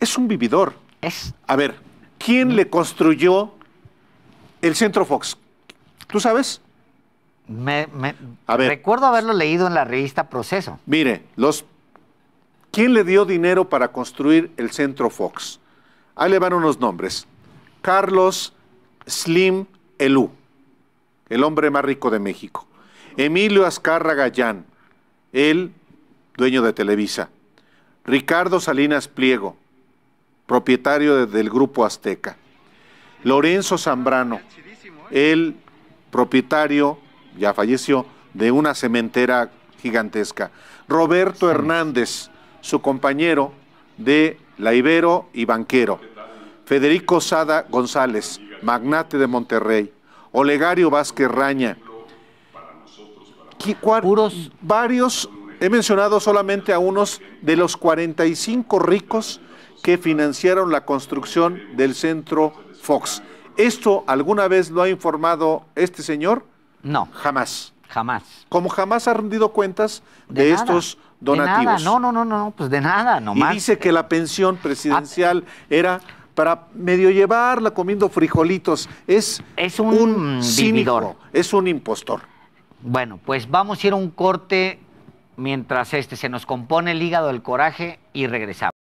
Es un vividor. Es. A ver, ¿quién le construyó el Centro Fox? ¿Tú sabes? recuerdo haberlo leído en la revista Proceso. Mire, ¿quién le dio dinero para construir el Centro Fox? Ahí le van unos nombres. Carlos Slim Elú, el hombre más rico de México. Emilio Azcárraga Gallán, el dueño de Televisa. Ricardo Salinas Pliego, propietario del Grupo Azteca. Lorenzo Zambrano, el propietario, ya falleció, de una cementera gigantesca. Roberto Hernández, su compañero de La Ibero y banquero. Federico Sada González, magnate de Monterrey. Olegario Vázquez Raña. Puros. Varios He mencionado solamente a unos de los 45 ricos que financiaron la construcción del centro Fox. ¿Esto alguna vez lo ha informado este señor? No. Jamás. Jamás. Como jamás ha rendido cuentas de, estos donativos. De No, no, no, no, pues de nada, nomás. Y dice que la pensión ah. presidencial era para medio llevarla comiendo frijolitos. Es, es un, un cínico, es un impostor. Bueno, pues vamos a ir a un corte mientras este se nos compone el hígado del coraje y regresamos.